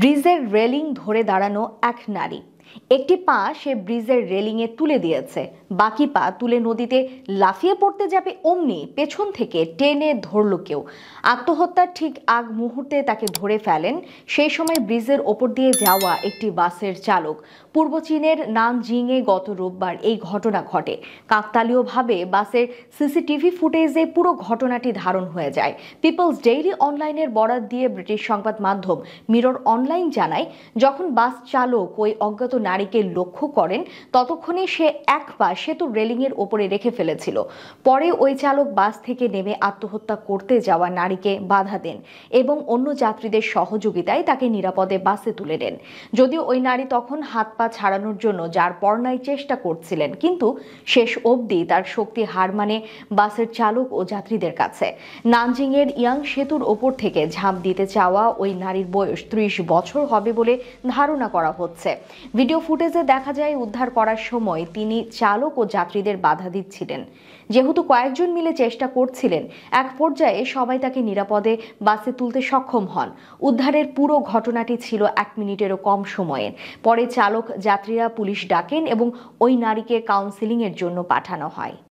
ব্রিজের রেলিং ধরে দাঁড়ানো এক নারী একটি পা সে ব্রিজের রেলিংয়ে তুলে দিয়েছে বাকি পা তুলে নদীতে লাফিয়ে পড়তে যাবে অমনি পেছন থেকে টেনে ধরল কেউ আত্মহত্যার ঠিক আগ মুহূর্তে তাকে ধরে ফেলেন সেই সময় ব্রিজের ওপর দিয়ে যাওয়া একটি বাসের চালক পূর্ব চীনের নানজিংয়ে গত রোববার এই ঘটনা ঘটে কাকতালীয়ভাবে বাসের সিসিটিভি ফুটেজে পুরো ঘটনাটি ধারণ হয়ে যায় পিপলস ডেইলি অনলাইনের বরাত দিয়ে ব্রিটিশ সংবাদ মাধ্যম মিরর অনলাইন জানায় যখন বাস চালক ওই অজ্ঞাত নারীকে লক্ষ্য করেন ততক্ষণে সে এক পা সেতু রেলিংয়ের ওপরে রেখে ফেলেছিল পরে ওই চালক বাস থেকে নেমে আত্মহত্যা করতে যাওয়া নারীকে বাধা দেন এবং অন্য যাত্রীদের সহযোগিতায় তাকে নিরাপদে বাসে তুলে নেন যদিও ওই নারী তখন হাত পা ছাড়ানোর জন্য যার পর্নায় চেষ্টা করছিলেন কিন্তু শেষ অবধি তার শক্তি হার মানে বাসের চালক ও যাত্রীদের কাছে নানজিংয়ের ইয়াং সেতুর ওপর থেকে ঝাঁপ দিতে চাওয়া ওই নারীর বয়স ত্রিশ বছর হবে বলে ধারণা করা হচ্ছে ভিডিও ফুটেজে দেখা যায় উদ্ধার করার সময় তিনি চালক ও যাত্রীদের বাধা দিচ্ছিলেন যেহেতু কয়েকজন মিলে চেষ্টা করছিলেন এক পর্যায়ে সবাই তাকে নিরাপদে বাসে তুলতে সক্ষম হন উদ্ধারের পুরো ঘটনাটি ছিল এক মিনিটেরও কম সময়ের পরে চালক যাত্রীরা পুলিশ ডাকেন এবং ওই নারীকে কাউন্সিলিংয়ের জন্য পাঠানো হয়